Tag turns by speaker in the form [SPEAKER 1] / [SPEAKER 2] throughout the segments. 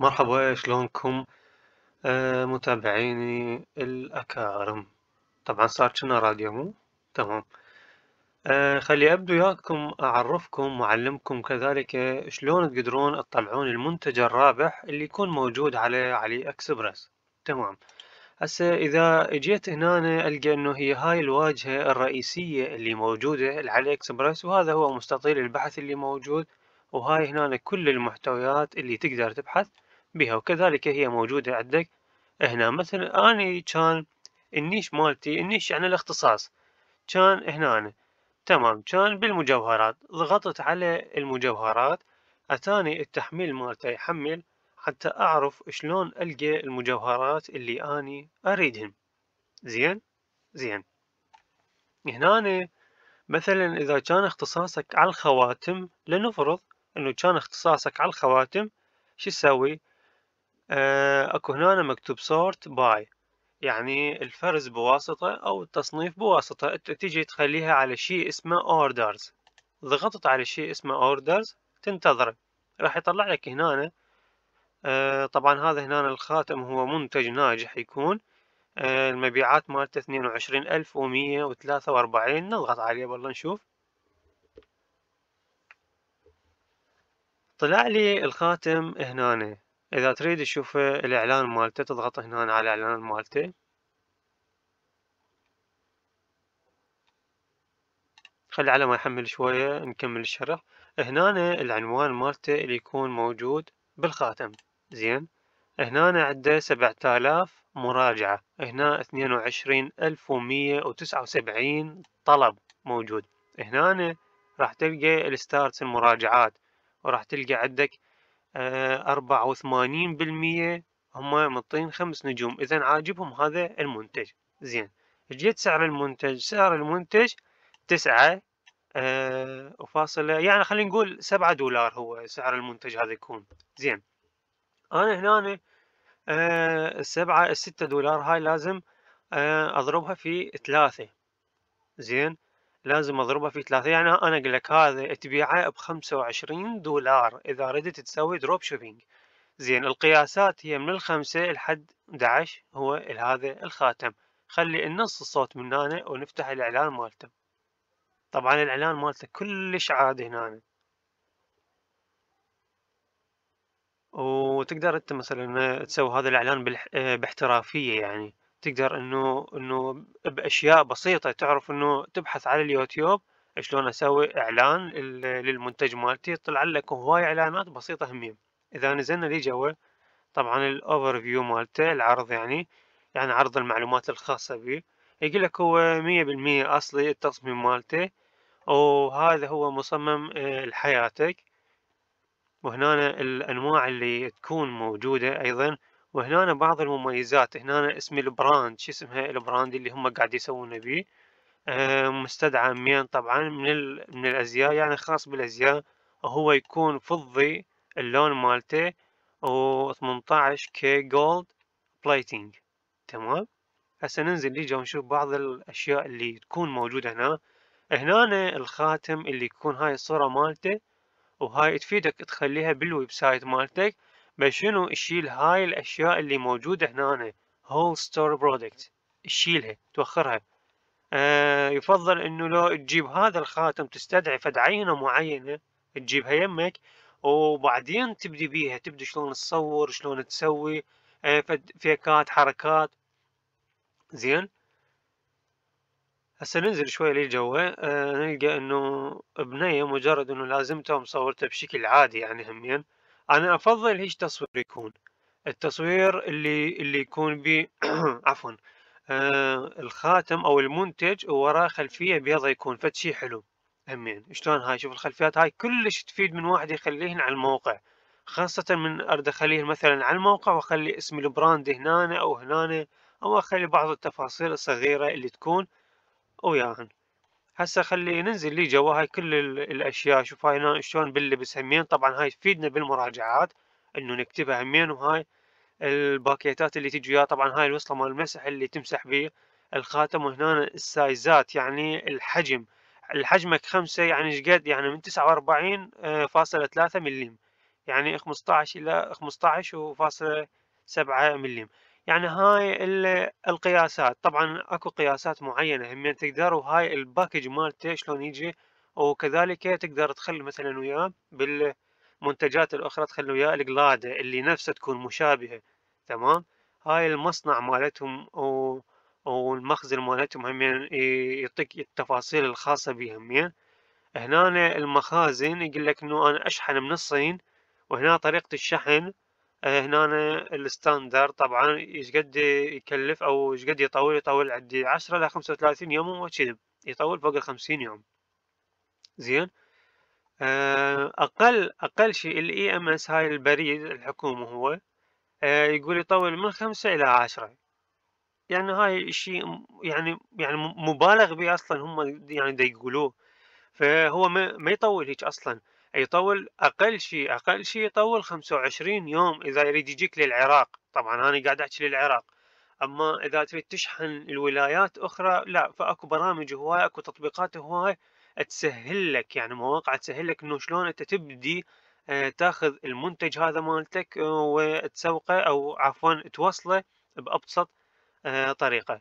[SPEAKER 1] مرحبا شلونكم آه متابعيني الأكارم طبعا صار شنو راديو مو تمام آه خلي أبدو ياكم أعرفكم وأعلمكم كذلك شلون تقدرون تطلعون المنتج الرابح اللي يكون موجود على علي اكسبرس تمام هسه إذا اجيت هنا ألقى إنه هي هاي الواجهة الرئيسية اللي موجودة علي اكسبرس وهذا هو مستطيل البحث اللي موجود وهاي هنا كل المحتويات اللي تقدر تبحث بها وكذلك هي موجودة عندك هنا مثلا أني كان النيش مالتي النيش يعني الاختصاص كان هنا أنا. تمام كان بالمجوهرات ضغطت على المجوهرات أتاني التحميل مالته يحمل حتى أعرف شلون ألقى المجوهرات اللي أني أريدهن زين زين هنا مثلا إذا كان اختصاصك على الخواتم لنفرض أنه كان اختصاصك على الخواتم شو تسوي آه، اكو هنا مكتوب sort by يعني الفرز بواسطة أو التصنيف بواسطة تجي تخليها على شيء اسمه orders ضغطت على شيء اسمه orders تنتظر راح يطلع لك هنا آه طبعا هذا هنا الخاتم هو منتج ناجح يكون آه المبيعات مالته 22143 نضغط عليه والله نشوف طلع لي الخاتم هنا اذا تريد تشوف الاعلان مالته تضغط هنا على الاعلان مالته خلي على ما يحمل شوية نكمل الشرح هنا العنوان مالته اللي يكون موجود بالخاتم زين هنا عنده 7000 مراجعة هنا اثنين وعشرين ألف ومية وتسعة وسبعين طلب موجود هنا راح تلقى الستارت المراجعات وراح تلقى عندك آه، أربعة وثمانين بالمية هم مطين خمس نجوم إذا عاجبهم هذا المنتج زين جيت سعر المنتج سعر المنتج تسعة أه وفاصلة يعني خلينا نقول سبعة دولار هو سعر المنتج هذا يكون زين أنا هنا أه السبعة الستة دولار هاي لازم أه أضربها في ثلاثة زين لازم اضربها في 30 يعني انا اقول لك هذا تبيعه ب 25 دولار اذا ردت تسوي دروب شوبينج زين القياسات هي من الخمسة لحد 11 هو هذا الخاتم خلي النص الصوت من هنا ونفتح الاعلان مالته طبعا الاعلان مالته كلش عادي هنا وتقدر انت مثلا تسوي هذا الاعلان باحترافية يعني تقدر انه انه باشياء بسيطه تعرف انه تبحث على اليوتيوب شلون اسوي اعلان للمنتج مالتي طلع لك هواي اعلانات بسيطه هميم اذا نزلنا لي جوا طبعا الاوفر فيو مالته العرض يعني يعني عرض المعلومات الخاصه به يقول لك هو مية بالمية اصلي التصميم مالته وهذا هو مصمم آه، لحياتك وهنا الانواع اللي تكون موجوده ايضا وهنا بعض المميزات هنا اسم البراند شو اسمها البراند اللي هم قاعد يسوونه بيه آه، مستدعى مين طبعا من من الازياء يعني خاص بالازياء وهو يكون فضي اللون مالته و 18 كي جولد بلايتنج تمام هسه ننزل نيجي ونشوف بعض الاشياء اللي تكون موجوده هنا هنا الخاتم اللي يكون هاي الصوره مالته وهاي تفيدك تخليها بالويب سايت مالتك شنو تشيل هاي الاشياء اللي موجوده هنا هول ستور برودكت تشيلها توخرها آه يفضل انه لو تجيب هذا الخاتم تستدعي فد عينه معينه تجيبها يمك وبعدين تبدي بيها تبدي شلون تصور شلون تسوي آه فد فيكات حركات زين هسه ننزل شوي لجوا آه نلقى انه بنيه مجرد انه لازمتها مصورتها بشكل عادي يعني همين انا افضل هيش تصوير يكون التصوير اللي اللي يكون ب عفوا آه الخاتم او المنتج ووراه خلفيه بيضة يكون فتشي حلو همين شلون هاي شوف الخلفيات هاي كلش تفيد من واحد يخليهن على الموقع خاصة من ارد اخليه مثلا على الموقع واخلي اسم البراند هنا او هنا او اخلي بعض التفاصيل الصغيرة اللي تكون وياهن هسه خلي ننزل لي جوا هاي كل الاشياء شوف هاي شلون باللبس همين طبعا هاي تفيدنا بالمراجعات انه نكتبها همين وهاي الباكيتات اللي تجي وياها طبعا هاي الوصله مال المسح اللي تمسح بيه الخاتم وهنا السايزات يعني الحجم الحجمك خمسة يعني ايش قد يعني من تسعة واربعين آه، فاصلة ثلاثة مليم يعني خمسطعش الى خمسطعش وفاصلة سبعة مليم يعني هاي القياسات طبعا اكو قياسات معينه هم يعني تقدروا هاي الباكج مالته شلون يجي وكذلك تقدر تخلي مثلا وياه بالمنتجات الاخرى تخلي وياه القلاده اللي نفسها تكون مشابهه تمام هاي المصنع مالتهم و... والمخزن مالتهم هم يعني يعطيك التفاصيل الخاصه بهم هنا المخازن يقول لك انه انا اشحن من الصين وهنا طريقه الشحن هنا الستاندر طبعا ايش قد يكلف او ايش قد يطول يطول عندي 10 ل 35 يوم وكذب يطول فوق ال 50 يوم زين آه، اقل اقل شيء الاي ام e اس هاي البريد الحكومه هو آه، يقول يطول من 5 الى 10 يعني هاي شيء يعني يعني مبالغ به اصلا هم يعني دا يقولوه فهو ما, ما يطول هيك اصلا يطول اقل شيء اقل شيء يطول 25 يوم اذا يريد يجيك للعراق طبعا انا قاعد احكي للعراق اما اذا تريد تشحن الولايات اخرى لا فاكو برامج هواي اكو تطبيقات هواي تسهل لك يعني مواقع تسهل لك انه شلون انت تبدي آه، تاخذ المنتج هذا مالتك آه، وتسوقه او عفوا توصله بابسط آه، طريقه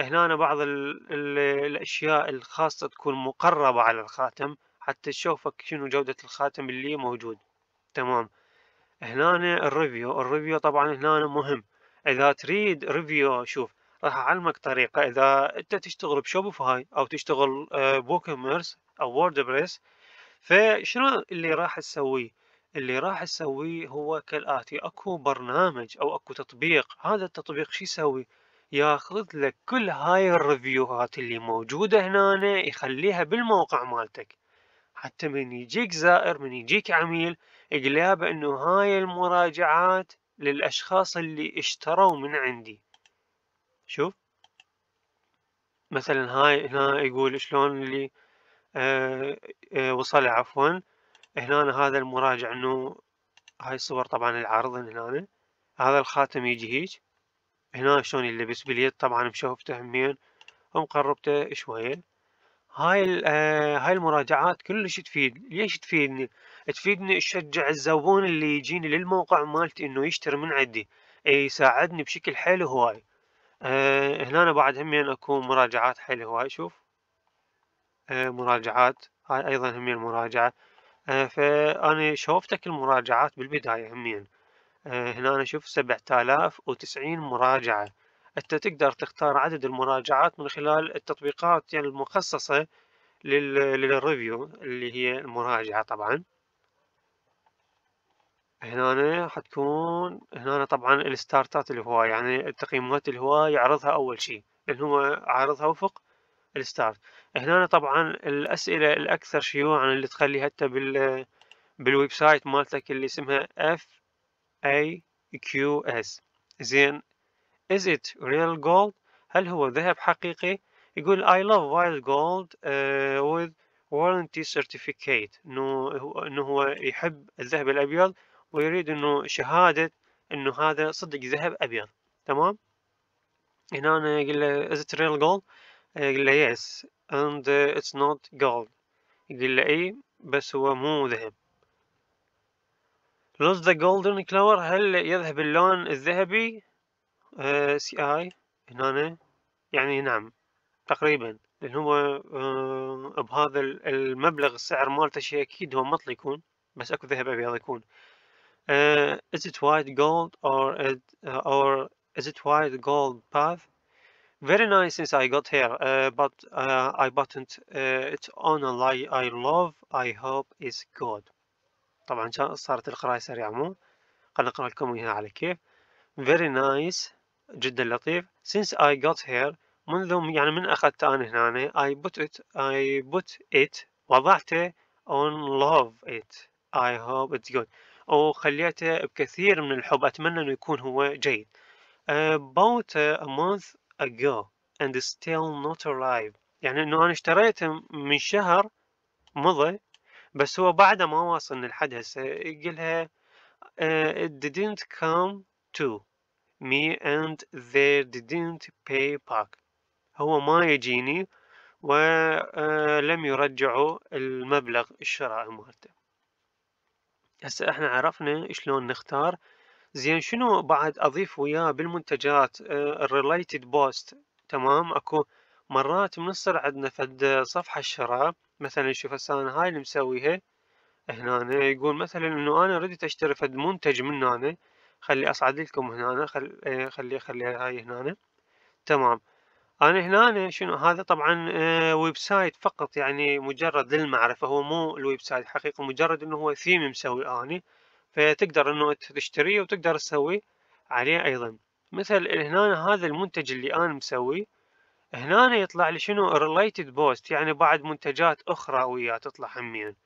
[SPEAKER 1] هنا بعض الاشياء الخاصه تكون مقربه على الخاتم حتى تشوفك شنو جودة الخاتم اللي موجود تمام هنا الريفيو الريفيو طبعا هنا مهم اذا تريد ريفيو شوف راح اعلمك طريقة اذا انت تشتغل بشوبيفاي او تشتغل آه، بوكيميرس او ووردبريس فشنو اللي راح تسويه اللي راح تسويه هو كالاتي اكو برنامج او اكو تطبيق هذا التطبيق شو يسوي ياخذ لك كل هاي الريفيوهات اللي موجودة هنا يخليها بالموقع مالتك حتى من يجيك زائر من يجيك عميل اقلاب انه هاي المراجعات للاشخاص اللي اشتروا من عندي شوف مثلا هاي هنا يقول شلون اللي اه اه وصل عفوا هنا هذا المراجع انه هاي الصور طبعا العرض هنا هذا الخاتم يجي هيج هنا شلون يلبس باليد طبعا مشوفته همين ومقربته شوية هاي آه هاي المراجعات كلش تفيد ليش تفيدني تفيدني تشجع الزبون اللي يجيني للموقع مالتي انه يشتري من عندي يساعدني بشكل حيل هواي آه هنا بعد همين اكو مراجعات حيل هواي شوف آه مراجعات هاي ايضا همين مراجعة آه فانا شوفتك المراجعات بالبداية همين آه هنا انا شوف سبعة الاف وتسعين مراجعة انت تقدر تختار عدد المراجعات من خلال التطبيقات يعني المخصصة للريفيو اللي هي المراجعة طبعا هنا حتكون هنا طبعا الستارتات هو يعني التقييمات هو يعرضها اول شيء لان هو عارضها وفق الستارت هنا طبعا الاسئله الاكثر شيوعا اللي تخلي حتى بال بالويب سايت مالتك اللي اسمها اف اي كيو زين is it real gold هل هو ذهب حقيقي يقول I love wild gold uh, with warranty certificate انه انه هو يحب الذهب الابيض ويريد انه شهادة انه هذا صدق ذهب ابيض تمام هنا أنا يقول له is it real gold آه، يقول له yes and uh, it's not gold يقول له اي بس هو مو ذهب lose the golden color هل يذهب اللون الذهبي آه، سي اي هنا يعني نعم تقريبا لان هو آه بهذا المبلغ السعر مالته شيء اكيد هو مطلي يكون بس اكو ذهب ابيض يكون از آه، is it white gold or از ات وايت is it white gold very nice since I got here uh, but uh, I buttoned uh, it on a lie I love I hope is good طبعا صارت القراءة سريعة مو خلنا نقرأ لكم اياها على كيف very nice جدا لطيف since I got here منذ يعني من أخذت أنا هنا I put it I put it وضعته on love it I hope it's good وخليته بكثير من الحب أتمنى أنه يكون هو جيد about a month ago and still not arrived يعني أنه أنا اشتريته من شهر مضى بس هو بعده ما واصلني لحد هسه يقولها uh, it didn't come to me and they didn't pay back هو ما يجيني ولم آه، يرجعوا المبلغ الشراء مالته هسه احنا عرفنا شلون نختار زين شنو بعد اضيف وياه بالمنتجات الريليتد آه، بوست تمام اكو مرات بنصير عندنا فد صفحة الشراء مثلا شوف هسه انا هاي اللي مسويها هنا يقول مثلا انه انا رديت اشتري فد منتج من هنا خلي اصعد لكم هنا خلي إيه، خلي خلي هاي هنا تمام انا هنا شنو هذا طبعا إيه، ويب سايت فقط يعني مجرد للمعرفه هو مو الويب سايت حقيقي مجرد انه هو ثيم مسوي اني فتقدر انه تشتريه وتقدر تسوي عليه ايضا مثل هنا هذا المنتج اللي انا مسويه هنا يطلع لي شنو ريليتد بوست يعني بعد منتجات اخرى وياه تطلع همين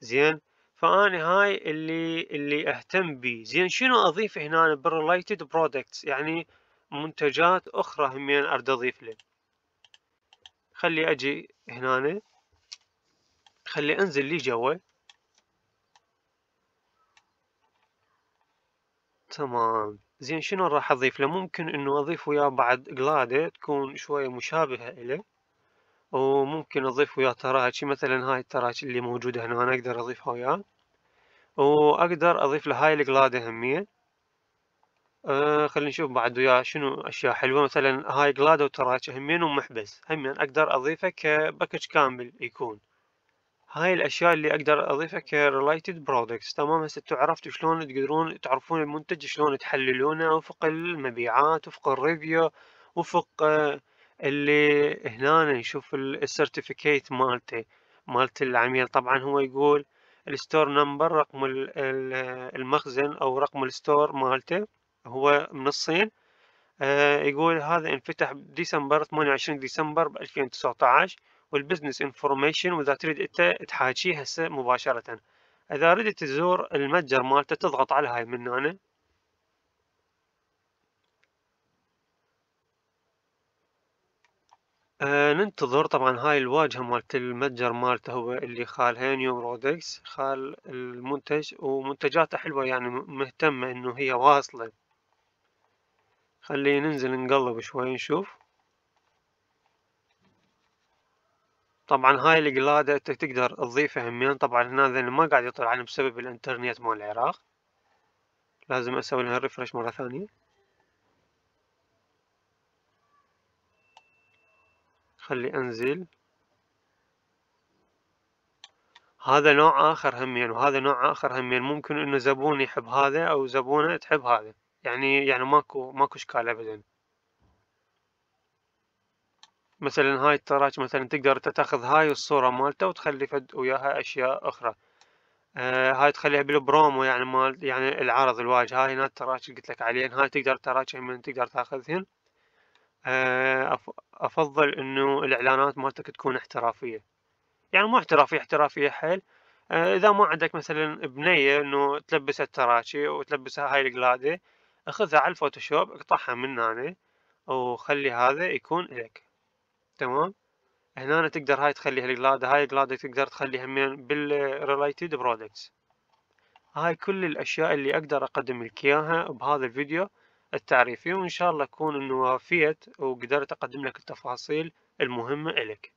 [SPEAKER 1] زين فانا هاي اللي اللي اهتم بيه زين شنو اضيف هنا بالريليتد برودكتس يعني منتجات اخرى همين اريد اضيف له خلي اجي هنا خلي انزل لي جوا تمام زين شنو راح اضيف له ممكن انه اضيف وياه بعد قلاده تكون شويه مشابهه له وممكن اضيف وياه تراهاتشي مثلا هاي التراهاتشي اللي موجوده هنا انا اقدر اضيفها وياه واقدر اضيف له هاي الجلادة همية أه خلينا نشوف بعد وياه شنو اشياء حلوه مثلا هاي جلادة وتراهاتشي همين ومحبس همين اقدر اضيفه كباكج كامل يكون هاي الاشياء اللي اقدر اضيفها كريليتد برودكتس تمام هسه انتم عرفتوا شلون تقدرون تعرفون المنتج شلون تحللونه وفق المبيعات وفق الريفيو وفق أه اللي هنا نشوف السيرتيفيكيت مالته مالت العميل طبعا هو يقول الستور نمبر رقم المخزن او رقم الستور مالته هو من الصين آه، يقول هذا انفتح ديسمبر 28 ديسمبر 2019 والبزنس انفورميشن واذا تريد انت تحاجيه هسه مباشره اذا ردت تزور المتجر مالته تضغط على هاي من هنا آه ننتظر طبعا هاي الواجهة مالت المتجر مالته هو اللي خال هانيوم رودكس خال المنتج ومنتجاته حلوة يعني مهتمة انه هي واصلة خلي ننزل نقلب شوي نشوف طبعا هاي القلادة انت تقدر تضيفها همين طبعا هنا ما قاعد يطلع بسبب الانترنت مال العراق لازم اسوي لها ريفرش مرة ثانية خلي انزل هذا نوع اخر همين وهذا نوع اخر همين ممكن انه زبون يحب هذا او زبونه تحب هذا يعني يعني ماكو ماكو اشكال ابدا مثلا هاي التراج مثلا تقدر تاخذ هاي الصورة مالته وتخلي فد وياها اشياء اخرى آه هاي تخليها بالبرومو يعني مال يعني العرض الواجهة هاي هنا التراج قلت لك عليهن هاي تقدر من تقدر تاخذهن آه، افضل انه الاعلانات مالتك تكون احترافيه يعني مو احترافيه احترافيه حيل آه، اذا ما عندك مثلا بنيه انه تلبسها التراشي وتلبسها هاي القلاده اخذها على الفوتوشوب اقطعها من هنا وخلي هذا يكون لك تمام هنا تقدر هاي تخلي القلاده هاي القلاده تقدر تخلي همين بالريليتد برودكتس هاي كل الاشياء اللي اقدر اقدم لك اياها بهذا الفيديو التعريفي وإن شاء الله أكون إنه وافيت وقدرت أقدم لك التفاصيل المهمة لك